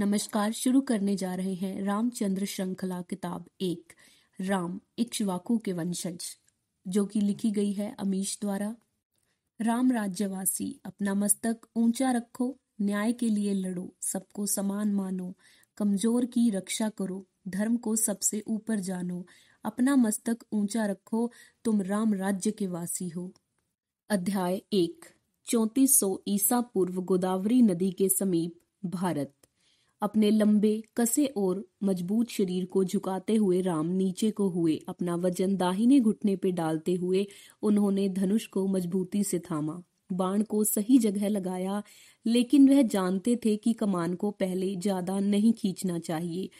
नमस्कार शुरू करने जा रहे हैं रामचंद्र श्रृंखला किताब एक राम इक्ष्वाकु के वंशज जो कि लिखी गई है अमीश द्वारा राम राज्यवासी अपना मस्तक ऊंचा रखो न्याय के लिए लड़ो सबको समान मानो कमजोर की रक्षा करो धर्म को सबसे ऊपर जानो अपना मस्तक ऊंचा रखो तुम राम राज्य के वासी हो अध्याय एक चौतीस सौ ईसा पूर्व गोदावरी नदी के समीप भारत अपने लंबे कसे और मजबूत शरीर को झुकाते हुए राम नीचे को हुए अपना वजन दाहिने घुटने पर डालते हुए उन्होंने धनुष को मजबूती से थामा बाण को सही जगह लगाया लेकिन वह जानते थे कि कमान को पहले ज्यादा नहीं खींचना चाहिए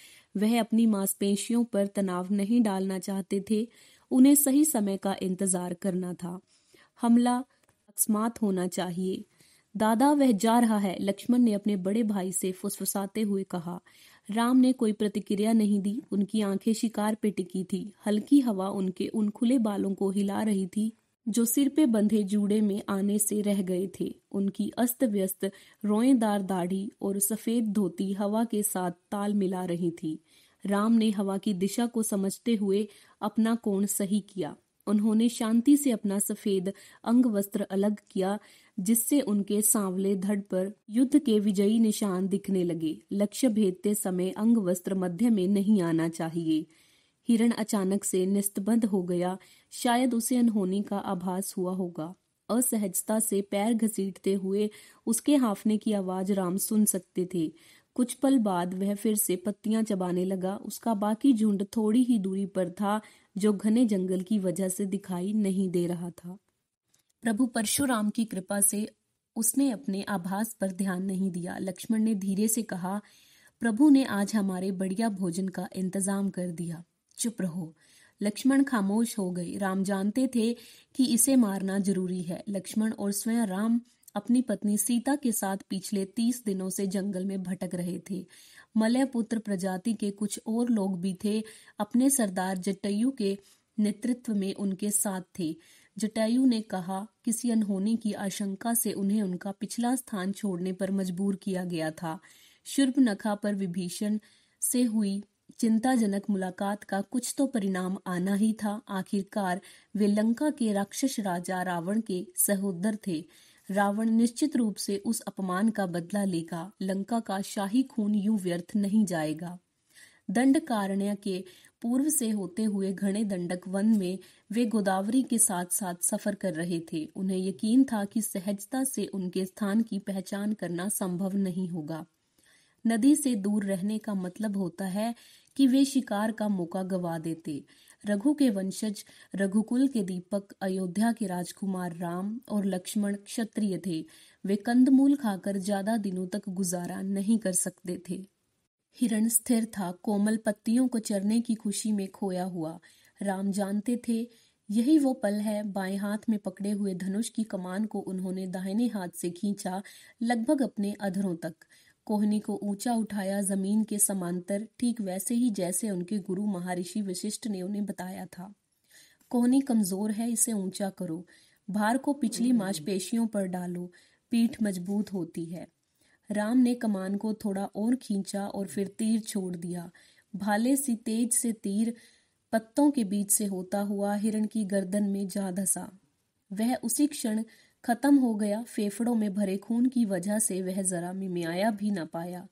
वह अपनी मांसपेशियों पर तनाव नहीं डालना चाहते थे उन्हें सही समय का इंतजार करना था हमला अकस्मात होना चाहिए दादा वह जा रहा है लक्ष्मण ने अपने बड़े भाई से फुसफुसाते हुए कहा राम ने कोई प्रतिक्रिया नहीं दी उनकी आंखें शिकार पे टिकी थी हल्की हवा उनके उन खुले बालों को हिला रही थी जो सिर पे बंधे जूड़े में आने से रह गए थे उनकी अस्त व्यस्त रोएदार दाढ़ी और सफेद धोती हवा के साथ ताल मिला रही थी राम ने हवा की दिशा को समझते हुए अपना कोण सही किया उन्होंने शांति से अपना सफेद अंग वस्त्र अलग किया जिससे उनके सांवले धड़ पर युद्ध के विजयी निशान दिखने लगे लक्ष्य भेदते समय अंग वस्त्र मध्य में नहीं आना चाहिए हिरण अचानक से निस्तबंध हो गया शायद उसे अनहोनी का आभास हुआ होगा असहजता से पैर घसीटते हुए उसके हाफने की आवाज राम सुन सकते थे कुछ पल बाद वह फिर से पत्तियां चबाने लगा उसका बाकी झुंड थोड़ी ही दूरी पर था जो घने जंगल की वजह से दिखाई नहीं दे रहा था प्रभु परशुराम की कृपा से उसने अपने आभास पर ध्यान नहीं दिया लक्ष्मण ने धीरे से कहा प्रभु ने आज हमारे बढ़िया भोजन का इंतजाम कर दिया चुप रहो लक्ष्मण खामोश हो गए राम जानते थे कि इसे मारना जरूरी है लक्ष्मण और स्वयं राम अपनी पत्नी सीता के साथ पिछले तीस दिनों से जंगल में भटक रहे थे मलयपुत्र प्रजाति के कुछ और लोग भी थे अपने सरदार जटयू के नेतृत्व में उनके साथ थे जटायु ने कहा किसी अनहोनी की आशंका से उन्हें उनका पिछला स्थान छोड़ने पर मजबूर किया गया था शुर्भ नखा पर विभीषण से हुई चिंताजनक मुलाकात का कुछ तो परिणाम आना ही था आखिरकार वे लंका के राक्षस राजा रावण के सहोदर थे रावण निश्चित रूप से उस अपमान का बदला लेगा लंका का शाही खून यूं व्यर्थ नहीं जाएगा दंड कारण्य के पूर्व से होते हुए घने दंडक वन में वे गोदावरी के साथ साथ सफर कर रहे थे उन्हें यकीन था कि सहजता से उनके स्थान की पहचान करना संभव नहीं होगा नदी से दूर रहने का मतलब होता है कि वे शिकार का मौका गवा देते रघु के वंशज रघुकुल के दीपक अयोध्या के राजकुमार राम और लक्ष्मण क्षत्रिय थे वे कंदमूल खाकर ज्यादा दिनों तक गुजारा नहीं कर सकते थे हिरण स्थिर था कोमल पत्तियों को चरने की खुशी में खोया हुआ राम जानते थे यही वो पल है बाएं हाथ में पकड़े हुए धनुष की कमान को उन्होंने दाहिने हाथ से खींचा लगभग अपने अधरों तक कोहनी को ऊंचा उठाया जमीन के समांतर ठीक वैसे ही जैसे उनके गुरु महर्षि वशिष्ठ ने उन्हें बताया था कोहनी कमजोर है इसे ऊंचा करो भार को पिछली मांसपेशियों पर डालो पीठ मजबूत होती है राम ने कमान को थोड़ा और खींचा और फिर तीर छोड़ दिया भाले सी तेज से तीर पत्तों के बीच से होता हुआ हिरण की गर्दन में जा धसा वह उसी क्षण खत्म हो गया फेफड़ों में भरे खून की वजह से वह जरा मिमियाया भी न पाया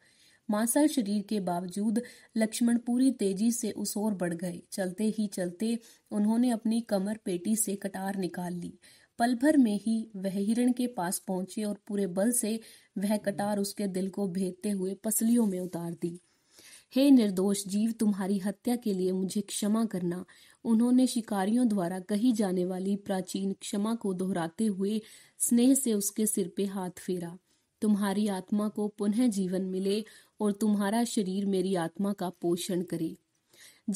मांसल शरीर के बावजूद लक्ष्मण पूरी तेजी से उस ओर बढ़ गए चलते ही चलते उन्होंने अपनी कमर पेटी से कटार निकाल ली पल भर में ही वह हिरण के पास पहुंचे और पूरे बल से वह कटार उसके दिल को भेदते हुए पसलियों में उतार दी हे निर्दोष जीव तुम्हारी हत्या के लिए मुझे क्षमा करना उन्होंने शिकारियों द्वारा कही जाने वाली प्राचीन क्षमा को दोहराते हुए स्नेह से उसके सिर पे हाथ फेरा तुम्हारी आत्मा को पुनः जीवन मिले और तुम्हारा शरीर मेरी आत्मा का पोषण करे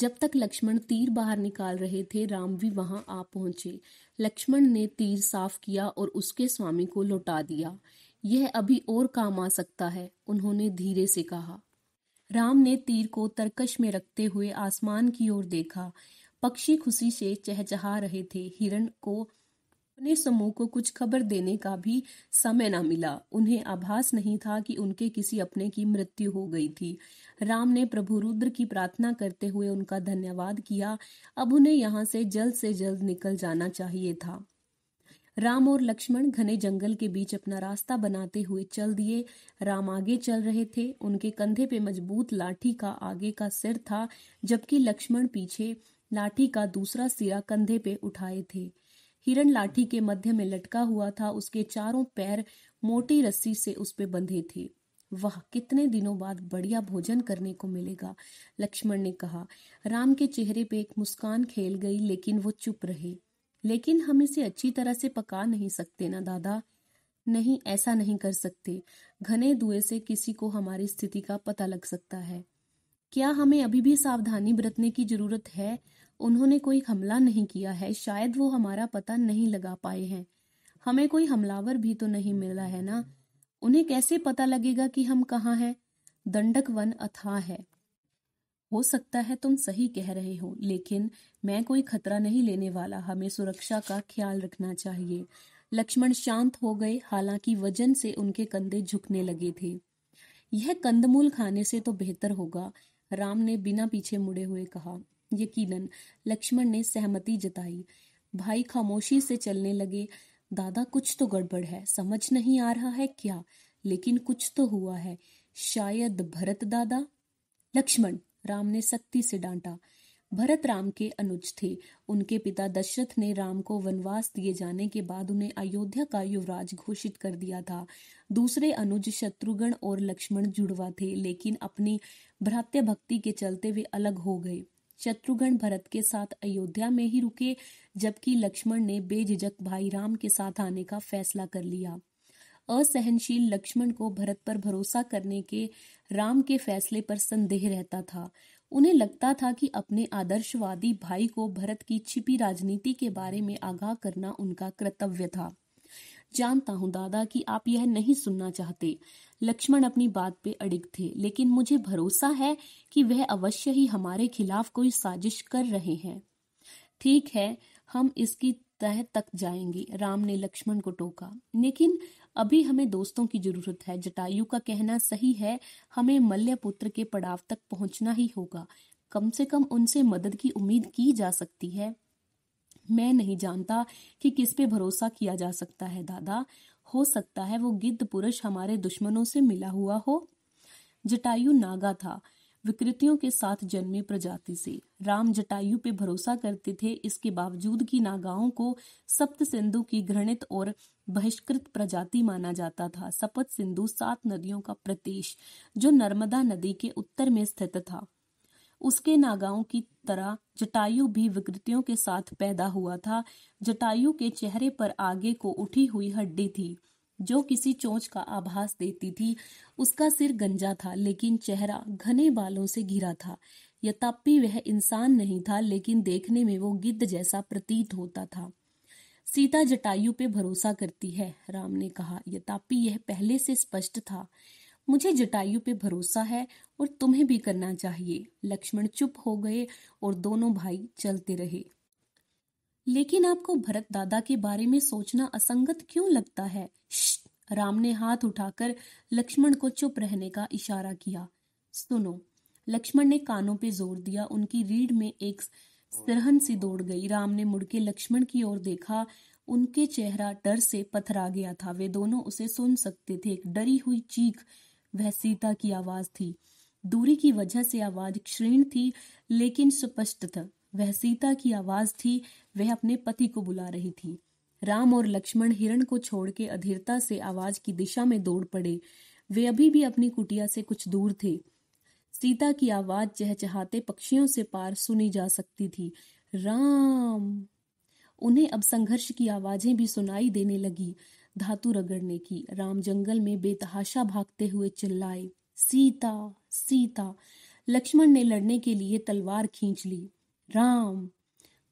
जब तक लक्ष्मण तीर बाहर निकाल रहे थे राम भी वहां आ पहुंचे लक्ष्मण ने तीर साफ किया और उसके स्वामी को लौटा दिया यह अभी और काम आ सकता है उन्होंने धीरे से कहा राम ने तीर को तरकश में रखते हुए आसमान की ओर देखा पक्षी खुशी से चहचहा रहे थे हिरण को अपने समूह को कुछ खबर देने का भी समय न मिला उन्हें आभास नहीं था कि उनके किसी अपने की मृत्यु हो गई थी राम ने प्रभु रुद्र की प्रार्थना करते हुए उनका धन्यवाद किया अब उन्हें यहाँ से जल्द से जल्द निकल जाना चाहिए था राम और लक्ष्मण घने जंगल के बीच अपना रास्ता बनाते हुए चल दिए राम आगे चल रहे थे उनके कंधे पे मजबूत लाठी का आगे का सिर था जबकि लक्ष्मण पीछे लाठी का दूसरा सिरा कंधे पे उठाए थे हिरण लाठी के मध्य में लटका हुआ था उसके चारों पैर मोटी रस्सी से उस पे बंधे थे वह कितने दिनों बाद बढ़िया भोजन करने को मिलेगा लक्ष्मण ने कहा राम के चेहरे पे एक मुस्कान खेल गई लेकिन वो चुप रहे लेकिन हम इसे अच्छी तरह से पका नहीं सकते ना दादा नहीं ऐसा नहीं कर सकते घने धुएं से किसी को हमारी स्थिति का पता लग सकता है क्या हमें अभी भी सावधानी बरतने की जरूरत है उन्होंने कोई हमला नहीं किया है शायद वो हमारा पता नहीं लगा पाए हैं हमें कोई हमलावर भी तो नहीं मिला है ना उन्हें कैसे पता लगेगा कि हम कहाँ हैं दंडक वन अथाह है हो सकता है तुम सही कह रहे हो लेकिन मैं कोई खतरा नहीं लेने वाला हमें सुरक्षा का ख्याल रखना चाहिए लक्ष्मण शांत हो गए हालांकि वजन से उनके कंधे झुकने लगे थे यह कंदमूल खाने से तो बेहतर होगा राम ने बिना पीछे मुड़े हुए कहा यकीनन लक्ष्मण ने सहमति जताई भाई खामोशी से चलने लगे दादा कुछ तो गड़बड़ है समझ नहीं आ रहा है क्या लेकिन कुछ तो हुआ है शायद भरत दादा लक्ष्मण राम ने सख्ती से डांटा भरत राम के अनुज थे उनके पिता दशरथ ने राम को वनवास दिए जाने के बाद उन्हें अयोध्या का युवराज घोषित कर दिया था दूसरे अनुज शत्रुघ्न और लक्ष्मण जुड़वा थे लेकिन अपनी भ्रात्य भक्ति के चलते वे अलग हो गए शत्रुघ्न भरत के साथ अयोध्या में ही रुके जबकि लक्ष्मण ने बेझिझक भाई राम के साथ आने का फैसला कर लिया असहनशील लक्ष्मण को भरत पर भरोसा करने के राम के फैसले पर संदेह रहता था उन्हें लगता था कि अपने आदर्शवादी भाई को भरत की छिपी राजनीति के बारे में आगाह करना उनका कर्तव्य था जानता हूं दादा कि आप यह नहीं सुनना चाहते लक्ष्मण अपनी बात पे अड़िग थे लेकिन मुझे भरोसा है कि वह अवश्य ही हमारे खिलाफ कोई साजिश कर रहे हैं ठीक है हम इसकी तह तक जाएंगे राम ने लक्ष्मण को टोका लेकिन अभी हमें दोस्तों की जरूरत है जटायु का कहना सही है हमें पुत्र के पड़ाव तक पहुंचना ही होगा कम से कम उनसे मदद की उम्मीद की जा सकती है मैं नहीं जानता कि किस पे भरोसा किया जा सकता है दादा हो सकता है वो गिद्ध पुरुष हमारे दुश्मनों से मिला हुआ हो जटायु नागा था विकृतियों के साथ जन्मे प्रजाति से राम जटायु पे भरोसा करते थे इसके बावजूद की नागाओं को सप्त सिंधु की घृणित और बहिष्कृत प्रजाति माना जाता था सप्त सिंधु सात नदियों का प्रदेश जो नर्मदा नदी के उत्तर में स्थित था उसके नागाओं की तरह जटायु भी विकृतियों के साथ पैदा हुआ था जटायु के चेहरे पर आगे को उठी हुई हड्डी थी जो किसी चोंच का आभास देती थी उसका सिर गंजा था लेकिन चेहरा घने बालों से घिरा था यद्यपि वह इंसान नहीं था लेकिन देखने में वो गिद्ध जैसा प्रतीत होता था सीता जटायु पे भरोसा करती है राम ने कहा यद्यपि यह पहले से स्पष्ट था मुझे जटायु पे भरोसा है और तुम्हें भी करना चाहिए लक्ष्मण चुप हो गए और दोनों भाई चलते रहे लेकिन आपको भरत दादा के बारे में सोचना असंगत क्यों लगता है राम ने हाथ उठाकर लक्ष्मण को चुप रहने का इशारा किया सुनो लक्ष्मण ने कानों पे जोर दिया उनकी रीढ़ में एक सरहन सी दौड़ गई राम ने मुड़के लक्ष्मण की ओर देखा उनके चेहरा डर से पथरा गया था वे दोनों उसे सुन सकते थे एक डरी हुई चीख वह सीता की आवाज थी दूरी की वजह से आवाज क्षीण थी लेकिन स्पष्ट था वह सीता की आवाज थी वह अपने पति को बुला रही थी राम और लक्ष्मण हिरण को छोड़ के अधीरता से आवाज की दिशा में दौड़ पड़े वे अभी भी अपनी कुटिया से कुछ दूर थे सीता की आवाज चहचहाते पक्षियों से पार सुनी जा सकती थी राम उन्हें अब संघर्ष की आवाजें भी सुनाई देने लगी धातु रगड़ने की राम जंगल में बेतहाशा भागते हुए चिल्लाए सीता सीता लक्ष्मण ने लड़ने के लिए तलवार खींच ली राम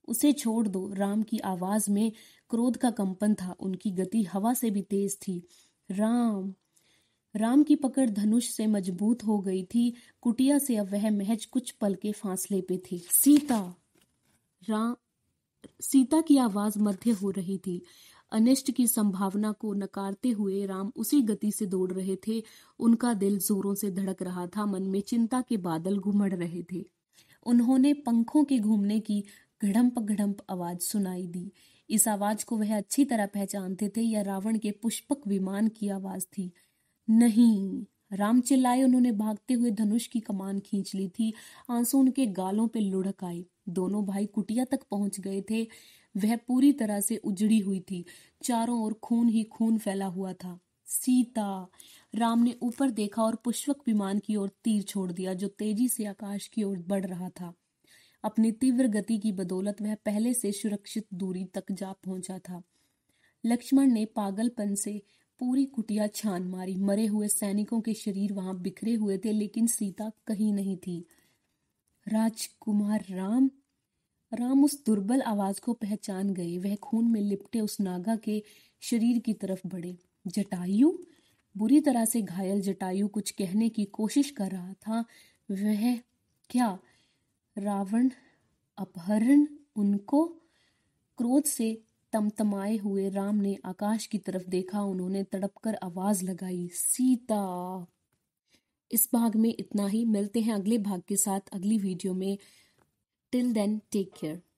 उसे छोड़ दो राम की आवाज में क्रोध का कंपन था उनकी गति हवा से भी तेज थी राम राम की पकड़ धनुष से मजबूत हो गई थी कुटिया से अब वह महज कुछ पल के फासले पे थी सीता राम सीता की आवाज मध्य हो रही थी अनिष्ट की संभावना को नकारते हुए राम उसी गति से दौड़ रहे थे उनका दिल जोरों से धड़क रहा था मन में चिंता के बादल घुमड़ रहे थे उन्होंने पंखों के घूमने की घड़म्प घड़म्प आवाज सुनाई दी इस आवाज को वह अच्छी तरह पहचानते थे यह रावण के पुष्पक विमान की आवाज थी नहीं राम चिल्लाए उन्होंने भागते हुए धनुष की कमान खींच ली थी आंसू उनके गालों पे लुढ़क आए दोनों भाई कुटिया तक पहुंच गए थे वह पूरी तरह से उजड़ी हुई थी चारों ओर खून ही खून फैला हुआ था सीता राम ने ऊपर देखा और पुष्पक विमान की ओर तीर छोड़ दिया जो तेजी से आकाश की ओर बढ़ रहा था अपनी तीव्र गति की बदौलत वह पहले से सुरक्षित दूरी तक जा पहुंचा था लक्ष्मण ने पागलपन से पूरी कुटिया छान मारी मरे हुए सैनिकों के शरीर वहां बिखरे हुए थे लेकिन सीता कहीं नहीं थी राजकुमार राम राम उस दुर्बल आवाज को पहचान गए वह खून में लिपटे उस नागा के शरीर की तरफ बढ़े जटायु बुरी तरह से घायल जटायु कुछ कहने की कोशिश कर रहा था वह क्या रावण अपहरण उनको क्रोध से तमतमाए हुए राम ने आकाश की तरफ देखा उन्होंने तड़पकर आवाज लगाई सीता इस भाग में इतना ही मिलते हैं अगले भाग के साथ अगली वीडियो में टिल देन टेक केयर